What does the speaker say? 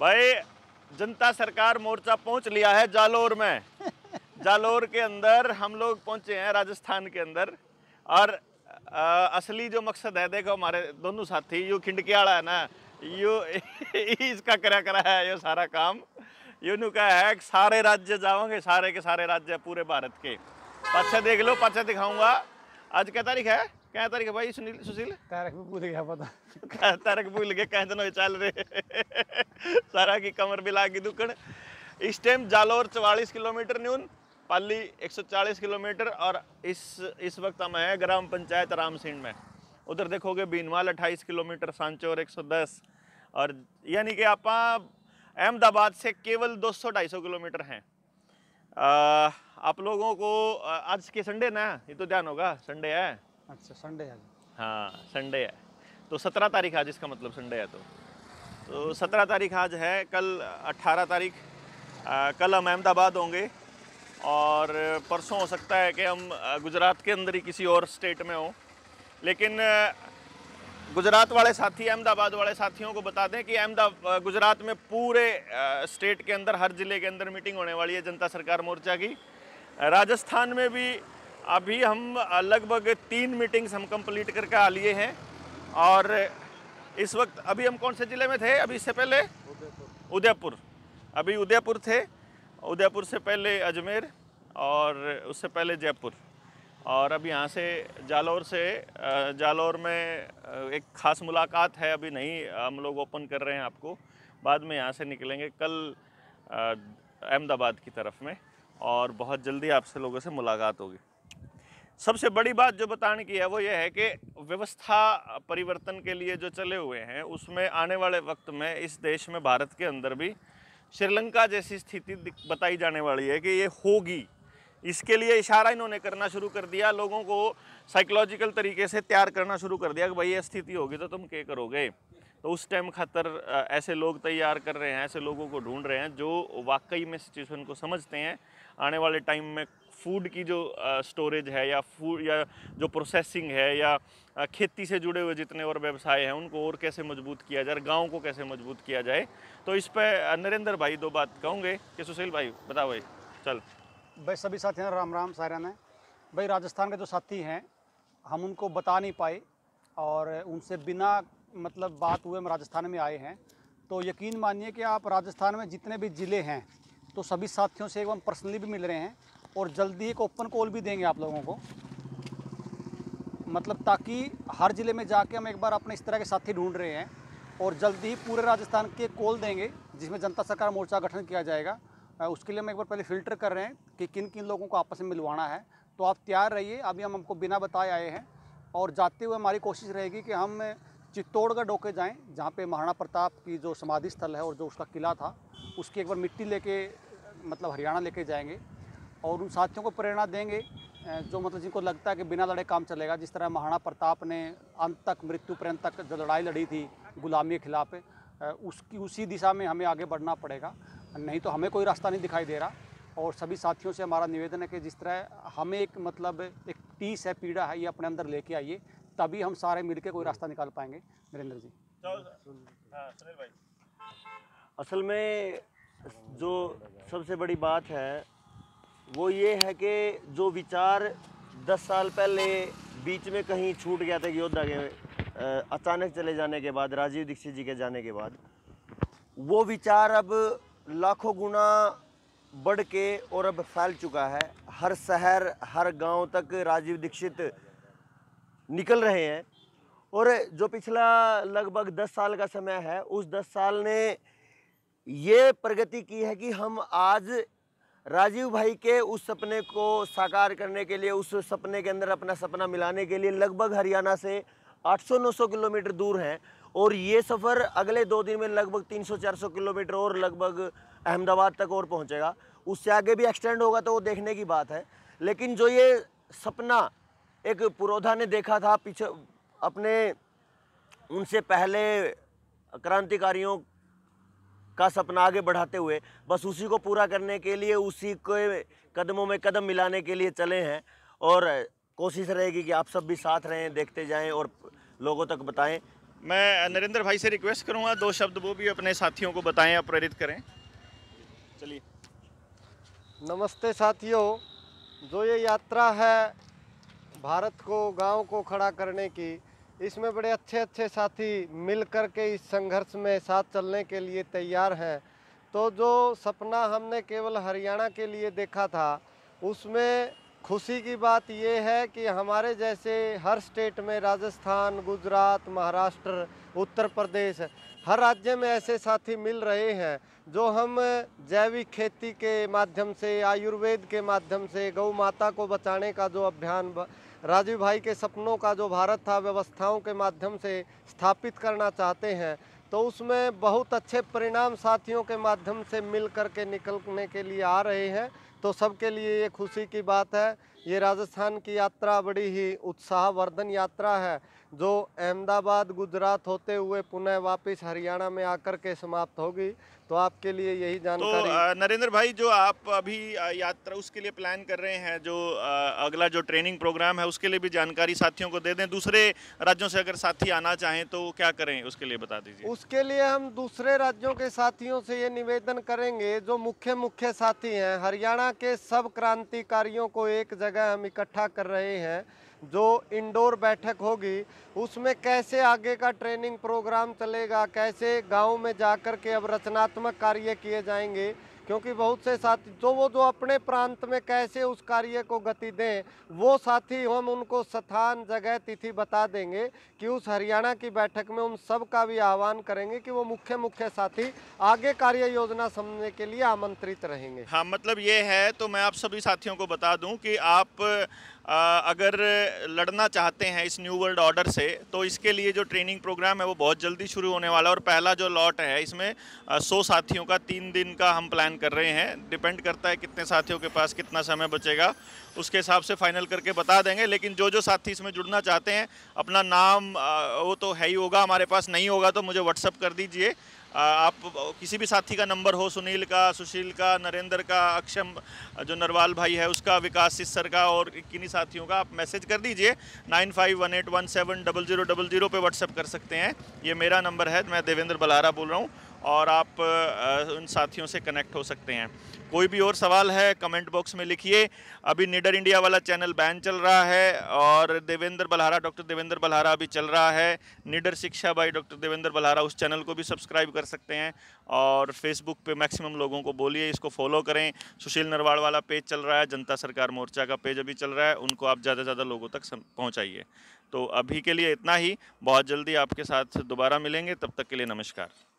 भाई जनता सरकार मोर्चा पहुंच लिया है जालोर में जालोर के अंदर हम लोग पहुंचे हैं राजस्थान के अंदर और आ, असली जो मकसद है देखो हमारे दोनों साथी यू खिंडकियाड़ा है ना यू इसका करा करा है ये सारा काम यूनू का है सारे राज्य जाओगे सारे के सारे राज्य पूरे भारत के पाछे देख लो पाछे दिखाऊंगा आज क्या तारीख है क्या तारीख है भाई सुनील सुशील तारक भी भूल गया पता तारक भूल गया कह दो चल रहे सारा की कमर भी लागी दुकड़ इस टाइम जालोर चवालीस किलोमीटर न्यून पाली 140 किलोमीटर और इस इस वक्त हम हैं ग्राम पंचायत रामसिंह में उधर देखोगे बीनवाल 28 किलोमीटर सांचोर 110 और यानी कि आप अहमदाबाद से केवल 200-250 किलोमीटर हैं आप लोगों को आज के संडे ना ये तो ध्यान होगा संडे है अच्छा संडे है हाँ संडे है तो सत्रह तारीख आज इसका मतलब संडे है तो तो सत्रह तारीख आज है कल अट्ठारह तारीख कल हम अहमदाबाद होंगे और परसों हो सकता है कि हम गुजरात के अंदर ही किसी और स्टेट में हों लेकिन गुजरात वाले साथी अहमदाबाद वाले साथियों को बता दें कि अहमदाबाद गुजरात में पूरे स्टेट के अंदर हर ज़िले के अंदर मीटिंग होने वाली है जनता सरकार मोर्चा की राजस्थान में भी अभी हम लगभग तीन मीटिंग्स हम कंप्लीट करके आ लिए हैं और इस वक्त अभी हम कौन से ज़िले में थे अभी इससे पहले उदयपुर अभी उदयपुर थे उदयपुर से पहले अजमेर और उससे पहले जयपुर और अब यहाँ से जालौर से जालौर में एक ख़ास मुलाकात है अभी नहीं हम लोग ओपन कर रहे हैं आपको बाद में यहाँ से निकलेंगे कल अहमदाबाद की तरफ में और बहुत जल्दी आपसे लोगों से मुलाकात होगी सबसे बड़ी बात जो बताने की है वो ये है कि व्यवस्था परिवर्तन के लिए जो चले हुए हैं उसमें आने वाले वक्त में इस देश में भारत के अंदर भी श्रीलंका जैसी स्थिति बताई जाने वाली है कि ये होगी इसके लिए इशारा इन्होंने करना शुरू कर दिया लोगों को साइकोलॉजिकल तरीके से तैयार करना शुरू कर दिया कि भाई ये स्थिति होगी तो तुम क्या करोगे तो उस टाइम खातर ऐसे लोग तैयार कर रहे हैं ऐसे लोगों को ढूंढ रहे हैं जो वाकई में सिचुएशन को समझते हैं आने वाले टाइम में फूड की जो स्टोरेज है या फूड या जो प्रोसेसिंग है या खेती से जुड़े हुए जितने और व्यवसाय हैं उनको और कैसे मजबूत किया जाए गाँव को कैसे मजबूत किया जाए तो इस पर नरेंद्र भाई दो बात कहूँगे कि सुशील भाई बताओ भाई चल भाई सभी हैं राम राम सारे ने भाई राजस्थान के जो साथी हैं हम उनको बता नहीं पाए और उनसे बिना मतलब बात हुए हम राजस्थान में आए हैं तो यकीन मानिए कि आप राजस्थान में जितने भी ज़िले हैं तो सभी साथियों से एक हम पर्सनली भी मिल रहे हैं और जल्दी एक ओपन कॉल भी देंगे आप लोगों को मतलब ताकि हर ज़िले में जाके हम एक बार अपने इस तरह के साथी ढूंढ रहे हैं और जल्दी ही पूरे राजस्थान के कॉल देंगे जिसमें जनता सरकार मोर्चा गठन किया जाएगा उसके लिए हम एक बार पहले फिल्टर कर रहे हैं कि किन किन लोगों को आपस में मिलवाना है तो आप तैयार रहिए अभी हम हमको बिना बताए आए हैं और जाते हुए हमारी कोशिश रहेगी कि हम चित्तौड़गढ़ डोके जाएँ जहाँ पर महाराणा प्रताप की जो समाधि स्थल है और जो उसका किला था उसकी एक बार मिट्टी लेके मतलब हरियाणा ले जाएंगे और उन साथियों को प्रेरणा देंगे जो मतलब जिनको लगता है कि बिना लड़े काम चलेगा जिस तरह महाराणा प्रताप ने अंत तक मृत्यु पर्यंत तक जो लड़ाई लड़ी थी गुलामी के खिलाफ उसकी उसी दिशा में हमें आगे बढ़ना पड़ेगा नहीं तो हमें कोई रास्ता नहीं दिखाई दे रहा और सभी साथियों से हमारा निवेदन है कि जिस तरह हमें एक मतलब एक टीस है पीड़ा है ये अपने अंदर लेके आइए तभी हम सारे मिल कोई रास्ता निकाल पाएंगे नरेंद्र जी हाँ, असल में जो सबसे बड़ी बात है वो ये है कि जो विचार दस साल पहले बीच में कहीं छूट गया था योद्धा के अचानक चले जाने के बाद राजीव दीक्षित जी के जाने के बाद वो विचार अब लाखों गुना बढ़ के और अब फैल चुका है हर शहर हर गांव तक राजीव दीक्षित निकल रहे हैं और जो पिछला लगभग दस साल का समय है उस दस साल ने ये प्रगति की है कि हम आज राजीव भाई के उस सपने को साकार करने के लिए उस सपने के अंदर अपना सपना मिलाने के लिए लगभग हरियाणा से 800-900 किलोमीटर दूर हैं और ये सफ़र अगले दो दिन में लगभग 300-400 किलोमीटर और लगभग अहमदाबाद तक और पहुंचेगा उससे आगे भी एक्सटेंड होगा तो वो देखने की बात है लेकिन जो ये सपना एक पुरोधा ने देखा था पीछे अपने उनसे पहले क्रांतिकारियों का सपना आगे बढ़ाते हुए बस उसी को पूरा करने के लिए उसी के कदमों में कदम मिलाने के लिए चले हैं और कोशिश रहेगी कि आप सब भी साथ रहें देखते जाएं और लोगों तक बताएं मैं नरेंद्र भाई से रिक्वेस्ट करूंगा दो शब्द वो भी अपने साथियों को बताएं या प्रेरित करें चलिए नमस्ते साथियों जो ये यात्रा है भारत को गांव को खड़ा करने की इसमें बड़े अच्छे अच्छे साथी मिल कर के इस संघर्ष में साथ चलने के लिए तैयार हैं तो जो सपना हमने केवल हरियाणा के लिए देखा था उसमें खुशी की बात ये है कि हमारे जैसे हर स्टेट में राजस्थान गुजरात महाराष्ट्र उत्तर प्रदेश हर राज्य में ऐसे साथी मिल रहे हैं जो हम जैविक खेती के माध्यम से आयुर्वेद के माध्यम से गौ माता को बचाने का जो अभियान राजीव भाई के सपनों का जो भारत था व्यवस्थाओं के माध्यम से स्थापित करना चाहते हैं तो उसमें बहुत अच्छे परिणाम साथियों के माध्यम से मिल कर के निकलने के लिए आ रहे हैं तो सबके लिए ये खुशी की बात है ये राजस्थान की यात्रा बड़ी ही उत्साहवर्धन यात्रा है जो अहमदाबाद गुजरात होते हुए पुनः वापस हरियाणा में आकर के समाप्त होगी तो आपके लिए यही तो, जानकारी तो नरेंद्र भाई जो आप अभी यात्रा उसके लिए प्लान कर रहे हैं जो अगला जो ट्रेनिंग प्रोग्राम है उसके लिए भी जानकारी साथियों को दे दें दूसरे राज्यों से अगर साथी आना चाहें तो क्या करें उसके लिए बता दीजिए उसके लिए हम दूसरे राज्यों के साथियों से ये निवेदन करेंगे जो मुख्य मुख्य साथी हैं हरियाणा के सब क्रांतिकारियों को एक जगह हम इकट्ठा कर रहे हैं जो इंडोर बैठक होगी उसमें कैसे आगे का ट्रेनिंग प्रोग्राम चलेगा कैसे गांव में जाकर के अब रचनात्मक कार्य किए जाएंगे क्योंकि बहुत से साथी तो वो जो अपने प्रांत में कैसे उस कार्य को गति दें वो साथी हम उनको स्थान जगह तिथि बता देंगे कि उस हरियाणा की बैठक में उन सब का भी आह्वान करेंगे कि वो मुख्य मुख्य साथी आगे कार्य योजना समझने के लिए आमंत्रित रहेंगे हाँ मतलब ये है तो मैं आप सभी साथियों को बता दूँ कि आप आ, अगर लड़ना चाहते हैं इस न्यू वर्ल्ड ऑर्डर से तो इसके लिए जो ट्रेनिंग प्रोग्राम है वो बहुत जल्दी शुरू होने वाला है और पहला जो लॉट है इसमें सौ साथियों का तीन दिन का हम प्लान कर रहे हैं डिपेंड करता है कितने साथियों के पास कितना समय बचेगा उसके हिसाब से फाइनल करके बता देंगे लेकिन जो जो साथी इसमें जुड़ना चाहते हैं अपना नाम वो तो है ही होगा हमारे पास नहीं होगा तो मुझे व्हाट्सअप कर दीजिए आप किसी भी साथी का नंबर हो सुनील का सुशील का नरेंद्र का अक्षम जो नरवाल भाई है उसका विकास सिस्सर का और किन्हीं साथियों का आप मैसेज कर दीजिए nine five one eight one seven double zero double zero पर व्हाट्सअप कर सकते हैं ये मेरा नंबर है मैं देवेंद्र बलारा बोल रहा हूँ और आप उन साथियों से कनेक्ट हो सकते हैं कोई भी और सवाल है कमेंट बॉक्स में लिखिए अभी निडर इंडिया वाला चैनल बैन चल रहा है और देवेंद्र बल्हारा डॉक्टर देवेंद्र बलहारा अभी चल रहा है निडर शिक्षा बाई डॉक्टर देवेंद्र बलहारा उस चैनल को भी सब्सक्राइब कर सकते हैं और फेसबुक पे मैक्सिमम लोगों को बोलिए इसको फॉलो करें सुशील नरवाड़ वाला पेज चल रहा है जनता सरकार मोर्चा का पेज अभी चल रहा है उनको आप ज़्यादा से ज़्यादा लोगों तक पहुँचाइए तो अभी के लिए इतना ही बहुत जल्दी आपके साथ दोबारा मिलेंगे तब तक के लिए नमस्कार